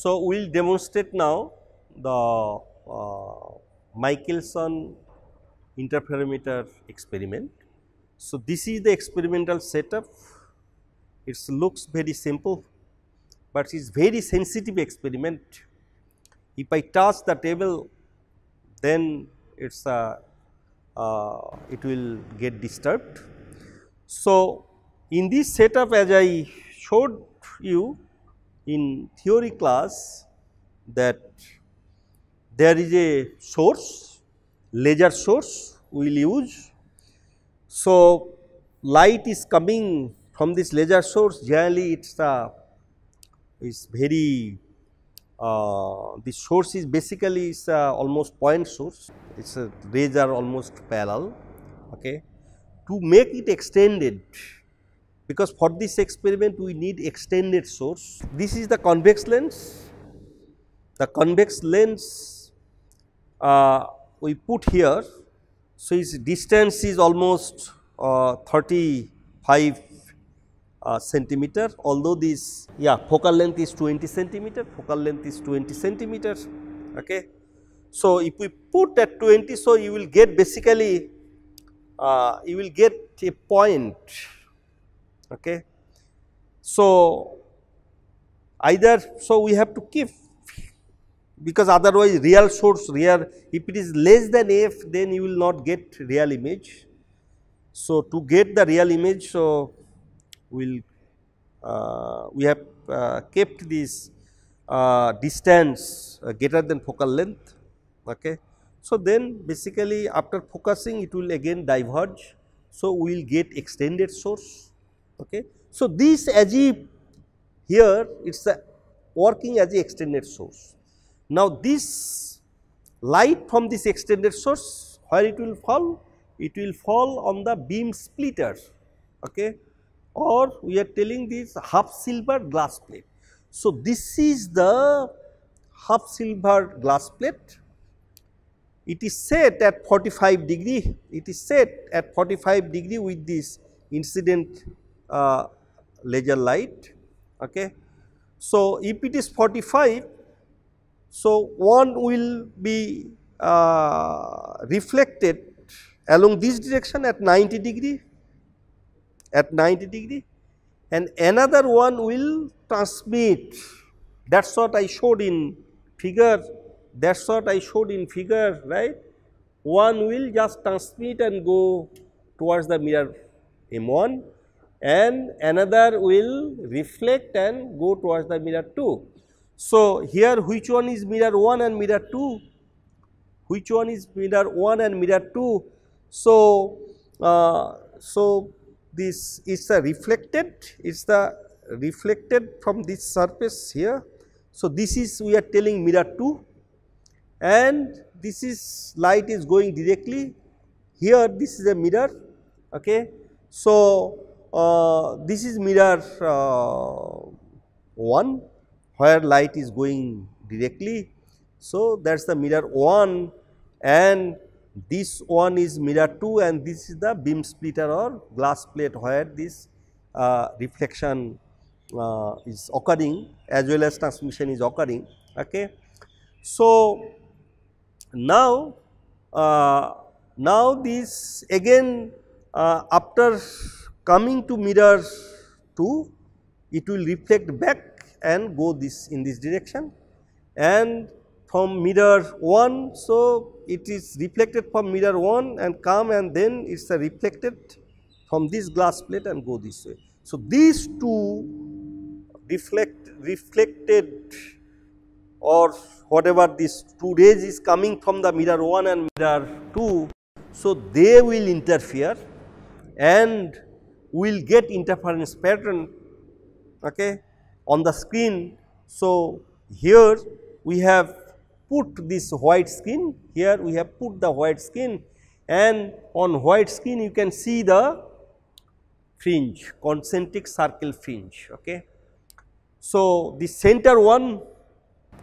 So, we will demonstrate now the uh, Michelson interferometer experiment. So, this is the experimental setup, it looks very simple, but it is very sensitive experiment. If I touch the table, then it is uh, uh, it will get disturbed. So, in this setup as I showed you, in theory class that there is a source, laser source we will use. So, light is coming from this laser source generally it is a is very uh, the source is basically is uh, almost point source its rays are almost parallel okay to make it extended because for this experiment we need extended source. This is the convex lens, the convex lens uh, we put here, so its distance is almost uh, 35 uh, centimeter although this yeah focal length is 20 centimeter focal length is 20 centimeter okay so if we put at 20 so you will get basically uh, you will get a point okay. So, either so we have to keep because otherwise real source real if it is less than f then you will not get real image. So, to get the real image so we will uh, we have uh, kept this uh, distance uh, greater than focal length okay. So, then basically after focusing it will again diverge. So, we will get extended source Okay. So, this AGIP here it is working as the extended source. Now, this light from this extended source where it will fall? It will fall on the beam splitter okay, or we are telling this half silver glass plate. So, this is the half silver glass plate it is set at 45 degree, it is set at 45 degree with this incident uh, laser light. Okay. So, if it is 45, so one will be uh, reflected along this direction at 90 degree, at 90 degree and another one will transmit that is what I showed in figure that is what I showed in figure right. One will just transmit and go towards the mirror M1 and another will reflect and go towards the mirror 2. So, here which one is mirror 1 and mirror 2? Which one is mirror 1 and mirror 2? So, uh, so this is the reflected, it's the reflected from this surface here. So, this is we are telling mirror 2 and this is light is going directly here this is a mirror. Okay. So, uh, this is mirror uh, 1 where light is going directly. So, that is the mirror 1 and this one is mirror 2 and this is the beam splitter or glass plate where this uh, reflection uh, is occurring as well as transmission is occurring. Okay. So, now, uh, now this again uh, after coming to mirror 2 it will reflect back and go this in this direction and from mirror 1 so it is reflected from mirror 1 and come and then it is reflected from this glass plate and go this way. So, these two reflect reflected or whatever this two rays is coming from the mirror 1 and mirror 2. So, they will interfere and we will get interference pattern okay, on the screen. So, here we have put this white skin, here we have put the white skin and on white skin you can see the fringe, concentric circle fringe. Okay. So, the center one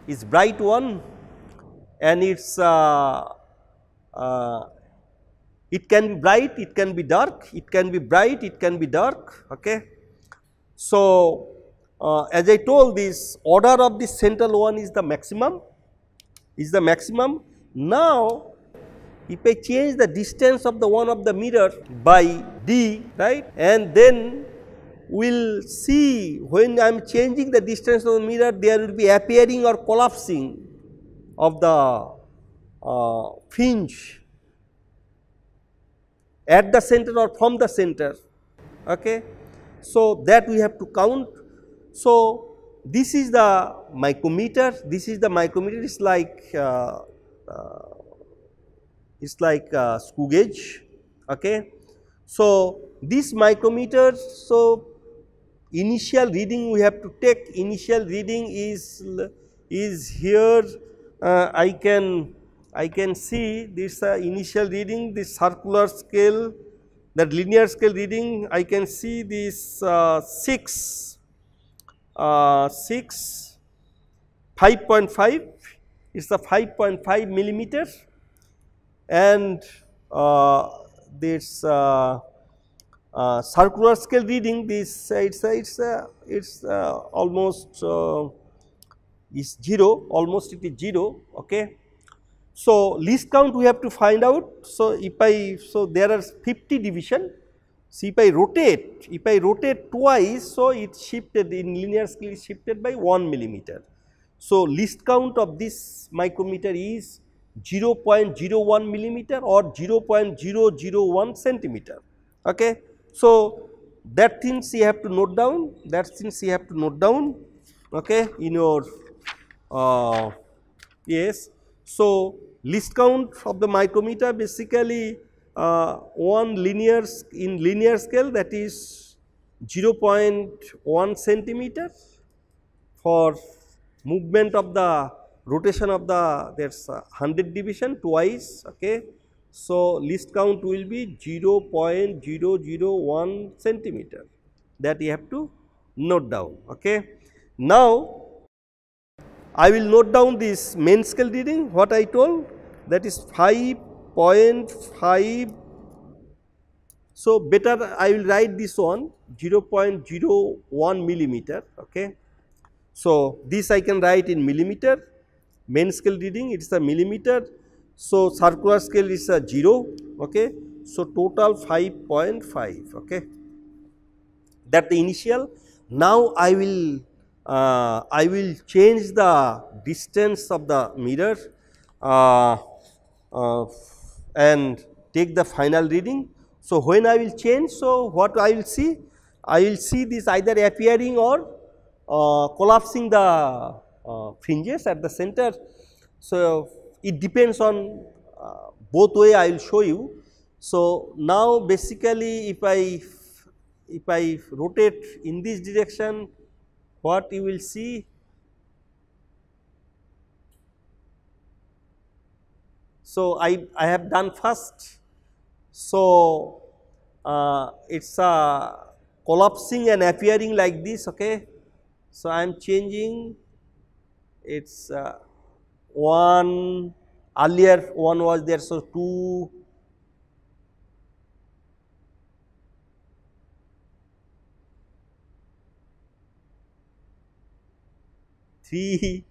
is bright one and its uh, uh, it can be bright, it can be dark, it can be bright, it can be dark. Okay. So, uh, as I told this order of the central one is the maximum, is the maximum. Now, if I change the distance of the one of the mirror by d right and then we will see when I am changing the distance of the mirror there will be appearing or collapsing of the uh, at the center or from the center. Okay. So, that we have to count. So, this is the micrometer, this is the micrometer It's like uh, uh, it's like uh, screw gauge. Okay. So, this micrometer, so initial reading we have to take, initial reading is, is here uh, I can I can see this uh, initial reading, this circular scale, that linear scale reading, I can see this uh, 6, uh, 6, 5.5, it is the 5.5 millimeter and uh, this uh, uh, circular scale reading, this it's it's it's almost is 0, almost it is 0, okay. So, least count we have to find out. So, if I so there are 50 division. So, if I rotate, if I rotate twice, so it shifted in linear scale is shifted by 1 millimeter. So, least count of this micrometer is 0.01 millimeter or 0.001 centimeter. Okay. So, that things you have to note down, that things you have to note down okay, in your uh, yes. So, list count of the micrometer basically uh, one linear in linear scale that is 0.1 centimeter for movement of the rotation of the there's 100 division twice okay so list count will be 0.001 centimeter that you have to note down okay now I will note down this main scale reading, what I told, that is 5.5. So, better I will write this one 0 0.01 millimeter, okay. So, this I can write in millimeter, main scale reading it is a millimeter. So, circular scale is a 0, okay. So, total 5.5, okay. That the initial. Now, I will uh, I will change the distance of the mirror uh, uh, and take the final reading. So, when I will change, so what I will see? I will see this either appearing or uh, collapsing the uh, fringes at the center. So, it depends on uh, both way I will show you. So, now basically if I if I rotate in this direction what you will see so I, I have done first so uh, it's uh, collapsing and appearing like this okay so I am changing it's uh, 1 earlier 1 was there so 2 3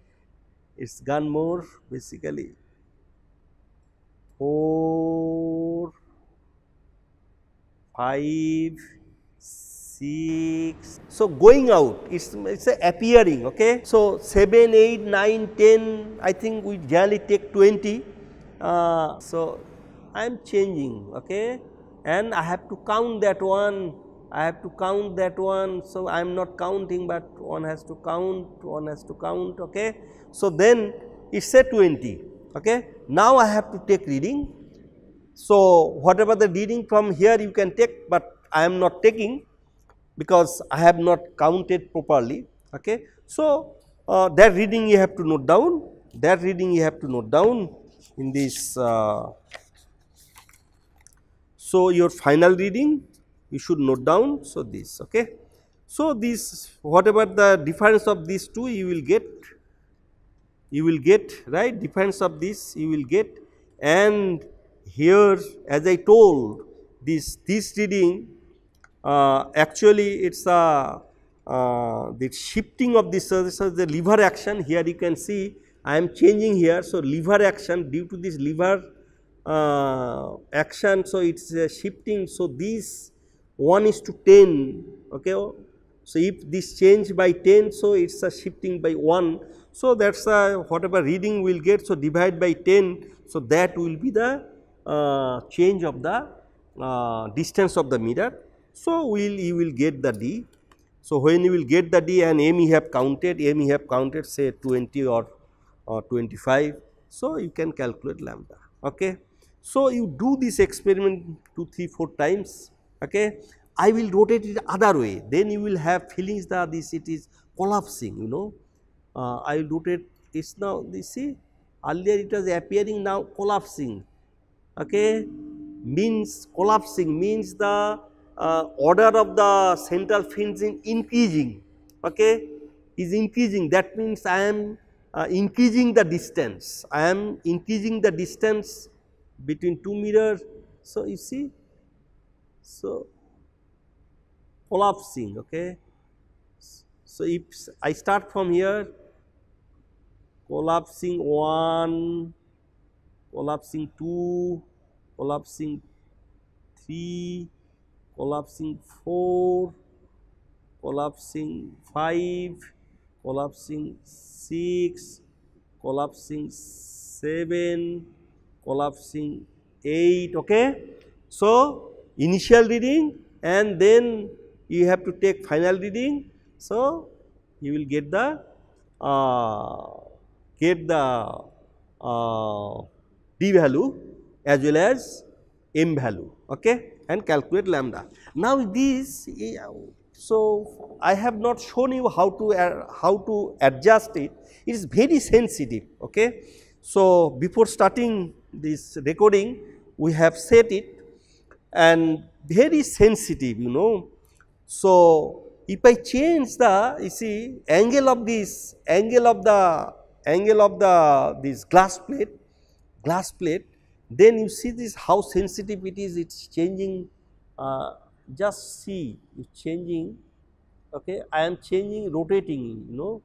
it's gone more basically 4 5 6 so going out it's it's appearing okay so 7 8 9 10 i think we generally take 20 uh, so i am changing okay and i have to count that one I have to count that one. So I am not counting, but one has to count, one has to count, okay. So then it's a 20, okay. Now I have to take reading. So whatever the reading from here you can take, but I am not taking because I have not counted properly, okay. So uh, that reading you have to note down, that reading you have to note down in this. Uh, so your final reading you should note down. So, this okay. So, this whatever the difference of these two you will get you will get right difference of this you will get and here as I told this this reading uh, actually it is a uh, the shifting of this So the lever action here you can see I am changing here. So, lever action due to this lever uh, action so it is shifting. So, this 1 is to 10, okay. So if this change by 10, so it is a shifting by 1. So that is whatever reading we will get, so divide by 10, so that will be the uh, change of the uh, distance of the mirror. So we'll, you will get the D. So when you will get the D and M you have counted, M you have counted say 20 or, or 25, so you can calculate lambda, okay. So you do this experiment 2, 3, 4 times okay. I will rotate it other way then you will have feelings that this it is collapsing you know uh, I will rotate it's now this see earlier it was appearing now collapsing okay means collapsing means the uh, order of the central fins in increasing okay is increasing that means I am uh, increasing the distance I am increasing the distance between two mirrors so you see so, collapsing okay. So, if I start from here collapsing 1, collapsing 2, collapsing 3, collapsing 4, collapsing 5, collapsing 6, collapsing 7, collapsing 8 okay. So, initial reading and then you have to take final reading. So, you will get the uh, get the uh, d value as well as m value okay, and calculate lambda. Now, this so I have not shown you how to uh, how to adjust it it is very sensitive okay. So, before starting this recording we have set it and very sensitive you know. So, if I change the you see angle of this angle of the angle of the this glass plate glass plate then you see this how sensitive it is it is changing uh, just see it's changing okay I am changing rotating you know.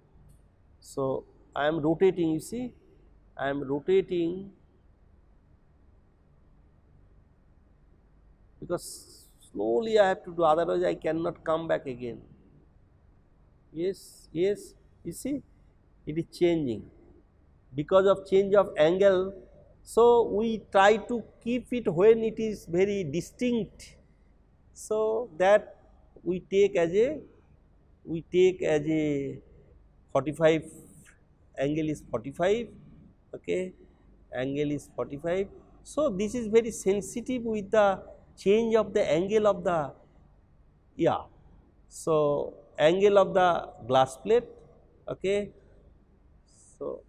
So, I am rotating you see I am rotating because slowly I have to do otherwise I cannot come back again. Yes, yes, you see it is changing because of change of angle. So, we try to keep it when it is very distinct. So, that we take as a we take as a 45 angle is 45 okay angle is 45. So, this is very sensitive with the change of the angle of the, yeah. So, angle of the glass plate, okay. So,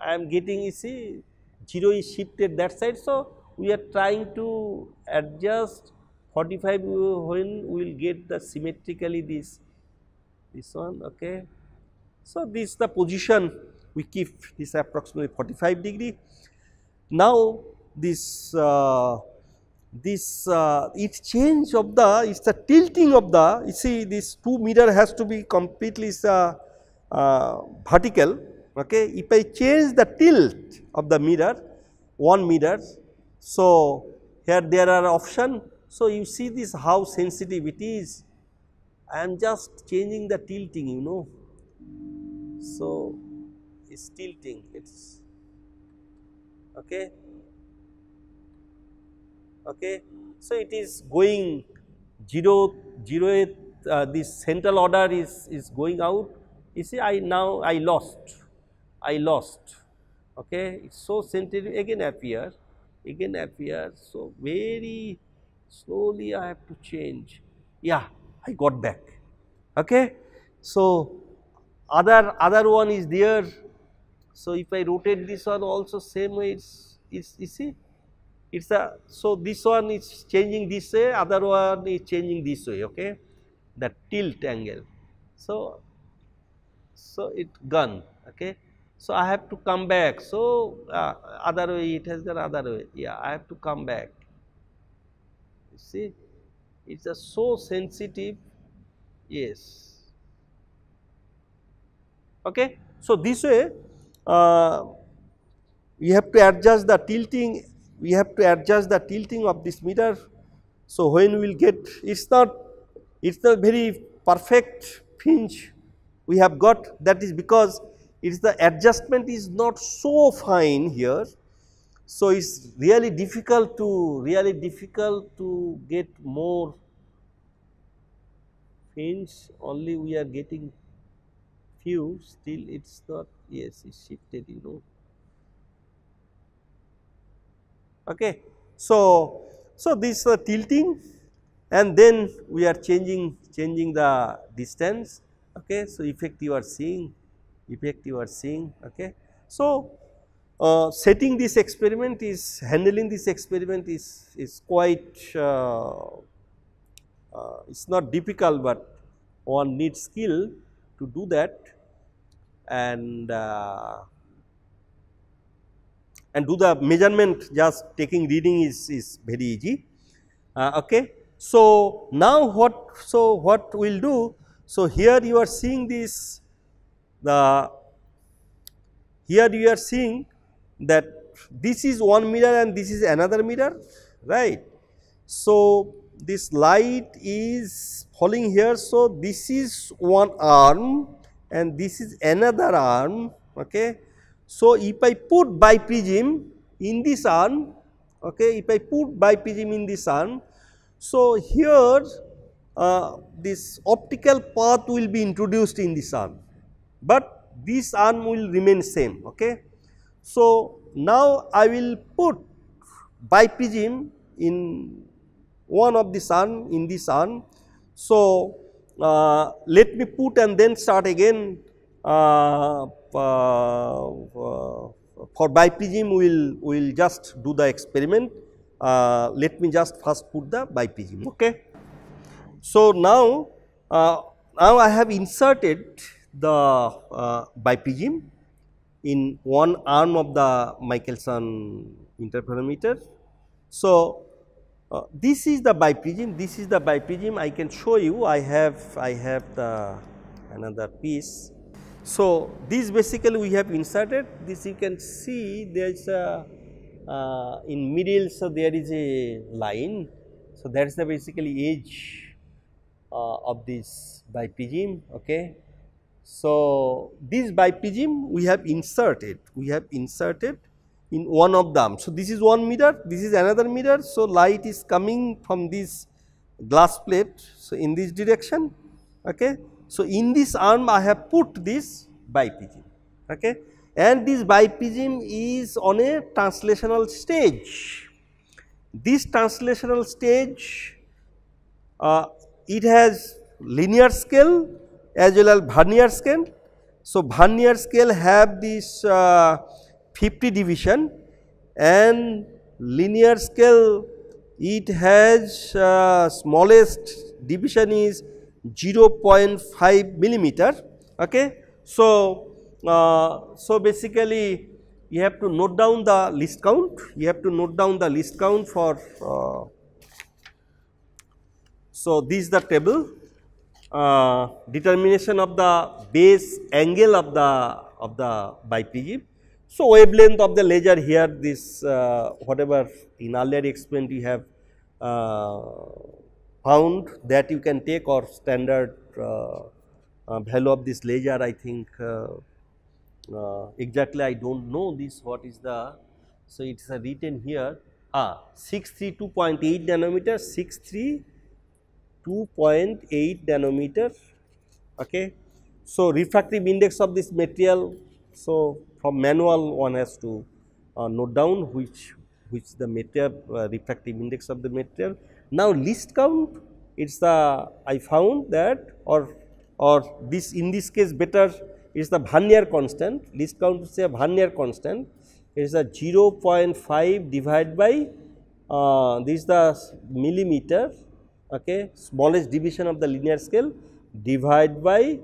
I am getting you see 0 is shifted that side. So, we are trying to adjust 45 when we will get the symmetrically this, this one, okay. So, this is the position we keep this approximately 45 degree. Now, this uh, this uh, it change of the it is the tilting of the you see this two meter has to be completely uh, uh, vertical okay if I change the tilt of the mirror one meter. so here there are option so you see this how sensitive it is I am just changing the tilting you know so it's tilting it's okay okay. So it is going zero zero. uh, this central order is, is going out, you see I now I lost, I lost, okay. So central again appear, again appear, so very slowly I have to change, yeah I got back, okay. So other, other one is there, so if I rotate this one also same way it's, it's you see it's a so this one is changing this way other one is changing this way okay the tilt angle so so it gone okay so i have to come back so uh, other way it has gone other way yeah i have to come back you see it's a so sensitive yes okay so this way uh, you have to adjust the tilting we have to adjust the tilting of this meter. So, when we will get it is not it is not very perfect pinch we have got that is because it is the adjustment is not so fine here. So, it is really difficult to really difficult to get more pinch only we are getting few still it is not yes it shifted you know okay. So, so these tilting and then we are changing, changing the distance, okay. So, effect you are seeing, effect you are seeing, okay. So, uh, setting this experiment is, handling this experiment is, is quite, uh, uh, it is not difficult, but one needs skill to do that and uh, and do the measurement just taking reading is, is very easy. Uh, okay. So, now what, so what we will do, so here you are seeing this, the, here you are seeing that this is one mirror and this is another mirror, right. So, this light is falling here, so this is one arm and this is another arm, okay. So, if I put biprism in this arm, okay, if I put biprism in this arm, so here uh, this optical path will be introduced in this arm, but this arm will remain same. Okay. So, now I will put biprism in one of the arm in this arm. So, uh, let me put and then start again uh, uh, uh, for bipygism we will we will just do the experiment. Uh, let me just first put the bipygism. Okay. So now now I have inserted the uh, in one arm of the Michelson interferometer. So, uh, this is the bipygism, this is the bipygism I can show you I have I have the another piece so, this basically we have inserted this you can see there is a uh, in middle so there is a line. So, that is the basically edge uh, of this bipism ok. So, this bipism we have inserted we have inserted in one of them. So, this is one mirror this is another mirror. So, light is coming from this glass plate. So, in this direction ok so, in this arm I have put this bipism okay? and this bipism is on a translational stage. This translational stage uh, it has linear scale as well as vernier scale. So, vernier scale have this uh, 50 division and linear scale it has uh, smallest division is 0.5 millimeter. Okay. So, uh, so basically you have to note down the list count, you have to note down the list count for, uh, so this is the table uh, determination of the base angle of the of the BiPG. So, wavelength of the laser here this uh, whatever in earlier explained we have uh, found that you can take our standard uh, uh, value of this laser I think uh, uh exactly I do not know this what is the. So, it is written here ah 632.8 nanometer 632.8 nanometer okay. So, refractive index of this material so from manual one has to uh, note down which which the material uh, refractive index of the material now, list count it is the I found that or or this in this case better is the Vernier constant list count is a Vernier constant it is a 0.5 divided by uh, this is the millimeter okay smallest division of the linear scale divided by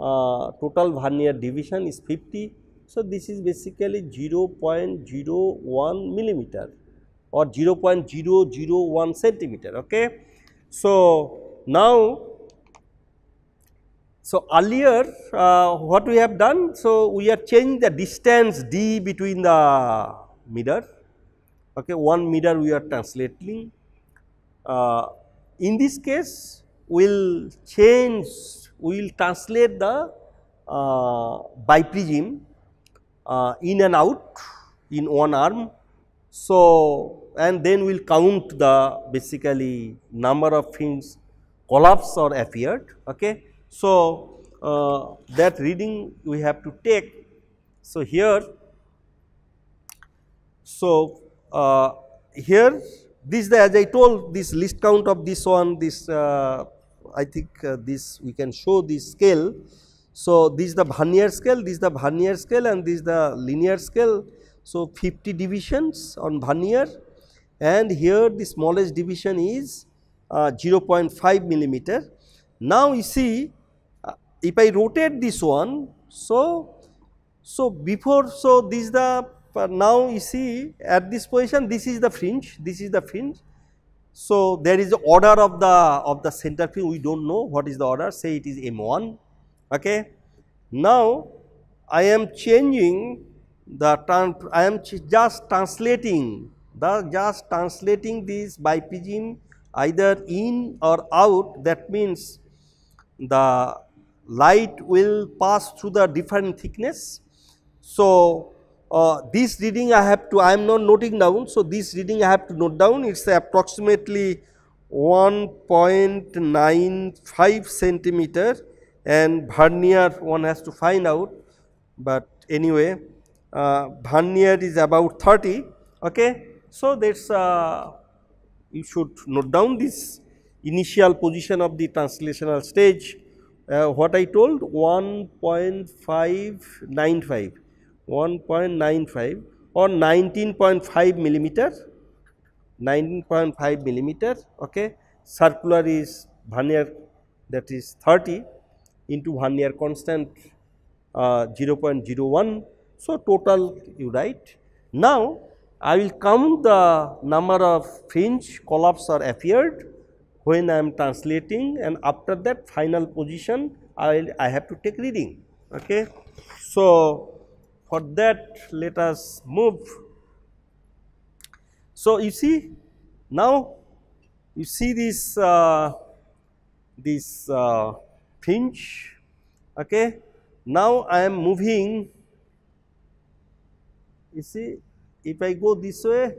uh, total Vernier division is 50. So, this is basically 0.01 millimeter or 0.001 centimeter. Okay. So, now so, earlier uh, what we have done? So, we are changing the distance d between the mirror, okay, 1 mirror we are translating. Uh, in this case, we will change, we will translate the uh, biprism uh, in and out in one arm. So, and then we will count the basically number of fins collapse or appeared. Okay. So, uh, that reading we have to take. So, here, so uh, here this the as I told this list count of this one this uh, I think uh, this we can show this scale. So, this is the Vernier scale, this is the Vernier scale and this is the linear scale. So, 50 divisions on Vernier and here the smallest division is uh, 0.5 millimeter. Now, you see uh, if I rotate this one, so, so before, so this the uh, now you see at this position this is the fringe, this is the fringe. So, there is the order of the of the center fringe we do not know what is the order say it is M1. Okay. Now, I am changing the I am just translating the just translating this by Pidgin either in or out that means the light will pass through the different thickness. So, uh, this reading I have to I am not noting down. So, this reading I have to note down it is approximately 1.95 centimeter and vernier one has to find out, but anyway uh, vernier is about 30 okay so, that is uh, you should note down this initial position of the translational stage uh, what I told 1.595 1.95 or 19.5 millimeter 19.5 millimeter okay circular is vernier that is 30 into vernier constant uh, 0.01 so total you write now I will count the number of fringe collapse or appeared when I am translating and after that final position I will I have to take reading. Okay. So, for that let us move. So, you see now you see this uh, this uh, Okay. Now, I am moving you see if I go this way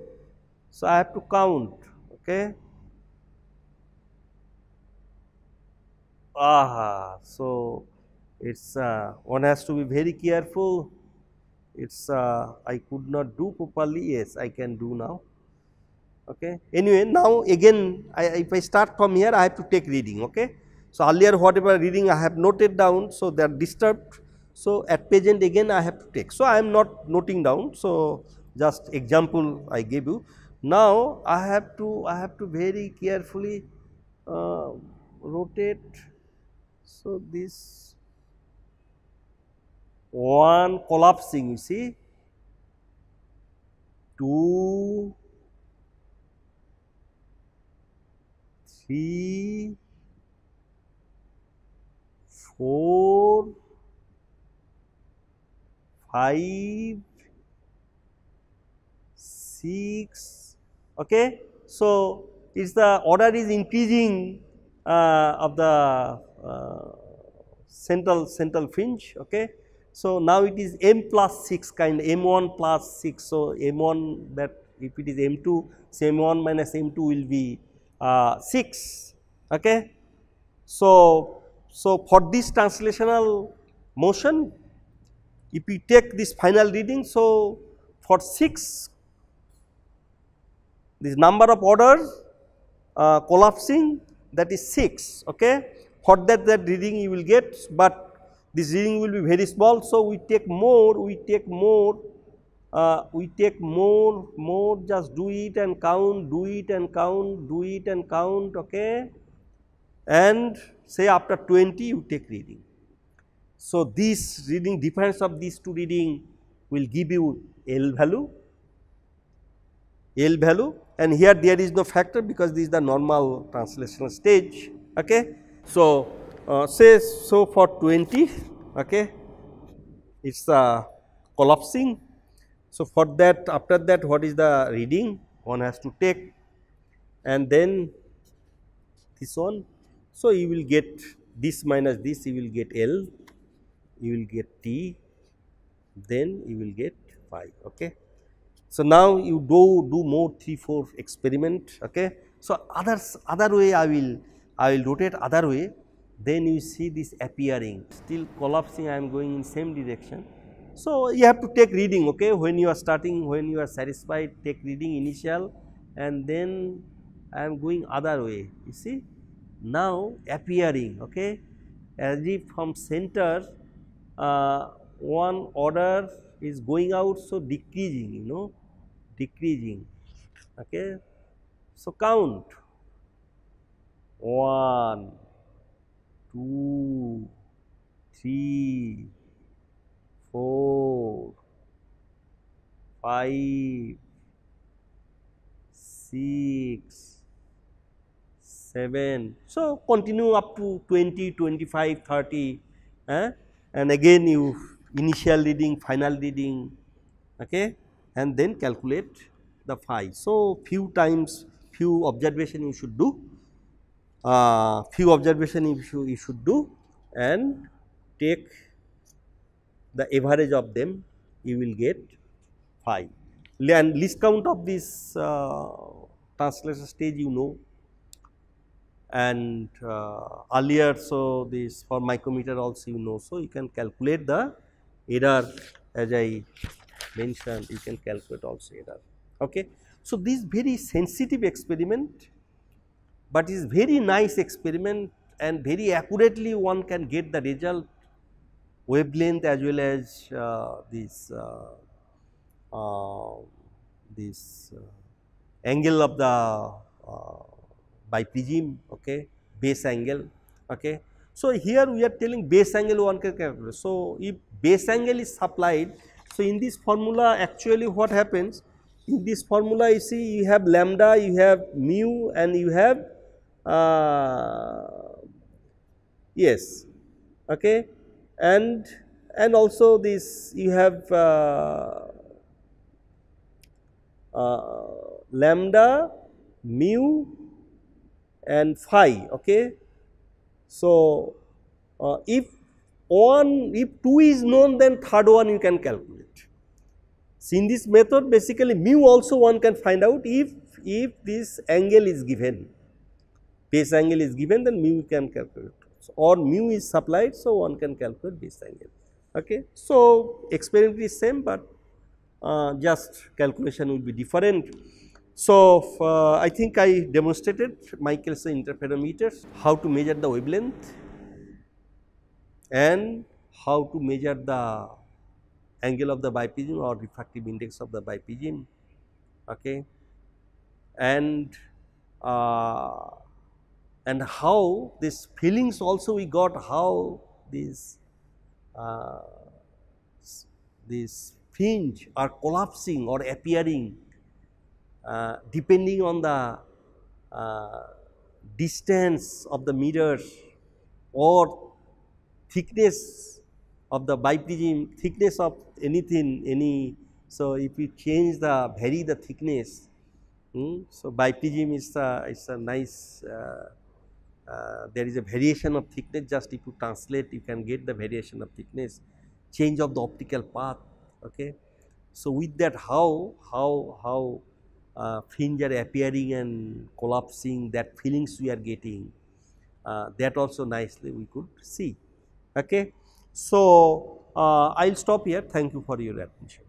so I have to count okay Ah, so it's uh, one has to be very careful it's uh, I could not do properly yes I can do now okay anyway now again I, if I start from here I have to take reading okay so earlier whatever reading I have noted down so they are disturbed so at present again I have to take so I am not noting down so just example I gave you. Now I have to I have to very carefully uh, rotate. So this one collapsing, you see, two, three, four, five, 6 okay. So, it is the order is increasing uh, of the uh, central central fringe okay. So, now it is m plus 6 kind m 1 plus 6. So, m 1 that if it is m 2 so m 1 minus m 2 will be uh, 6 okay. So, so for this translational motion if we take this final reading so for 6 this number of orders uh, collapsing that is 6 okay for that that reading you will get but this reading will be very small so we take more we take more uh, we take more more just do it and count do it and count do it and count okay and say after 20 you take reading so this reading difference of these two reading will give you l value L value and here there is no factor because this is the normal translational stage. Okay. So, uh, say so for 20 okay, it is uh, collapsing. So, for that after that what is the reading one has to take and then this one. So, you will get this minus this you will get L, you will get T, then you will get phi. Okay. So, now you do, do more 3, 4 experiment. Okay. So, others, other way I will, I will rotate other way then you see this appearing still collapsing I am going in same direction. So, you have to take reading okay when you are starting when you are satisfied take reading initial and then I am going other way you see now appearing okay as if from center uh, one order is going out so decreasing you know decreasing okay so count 1 2 3 4 5 6 7 so continue up to 20 25 30 eh? and again you initial reading final reading okay and then calculate the phi. So, few times few observation you should do, uh, few observation you should, you should do and take the average of them you will get phi and least count of this uh, translation stage you know and uh, earlier so this for micrometer also you know so you can calculate the error as I mentioned you can calculate also error okay so this very sensitive experiment but is very nice experiment and very accurately one can get the result wavelength as well as uh, this uh, uh, this uh, angle of the uh, by prism okay base angle okay so here we are telling base angle one can calculate so if base angle is supplied so in this formula actually what happens, in this formula you see you have lambda, you have mu and you have, uh, yes, okay, and, and also this you have uh, uh, lambda, mu and phi, okay. So, uh, if 1, if 2 is known then third one you can calculate. So, in this method basically mu also one can find out if, if this angle is given, base angle is given then mu can calculate so, or mu is supplied. So, one can calculate base angle. Okay. So, experiment is same but uh, just calculation will be different. So, uh, I think I demonstrated Michael's interferometer, how to measure the wavelength and how to measure the angle of the bipism or refractive index of the bipism okay and uh, and how these feelings also we got how these uh, these fringe are collapsing or appearing uh, depending on the uh, distance of the mirror or thickness of the biprism, thickness of anything, any. So if you change the, vary the thickness, hmm, so biprism is a, is a nice, uh, uh, there is a variation of thickness, just if you translate, you can get the variation of thickness, change of the optical path, okay. So with that how, how, how uh, fringe are appearing and collapsing, that feelings we are getting, uh, that also nicely we could see. Okay. So, I uh, will stop here. Thank you for your attention.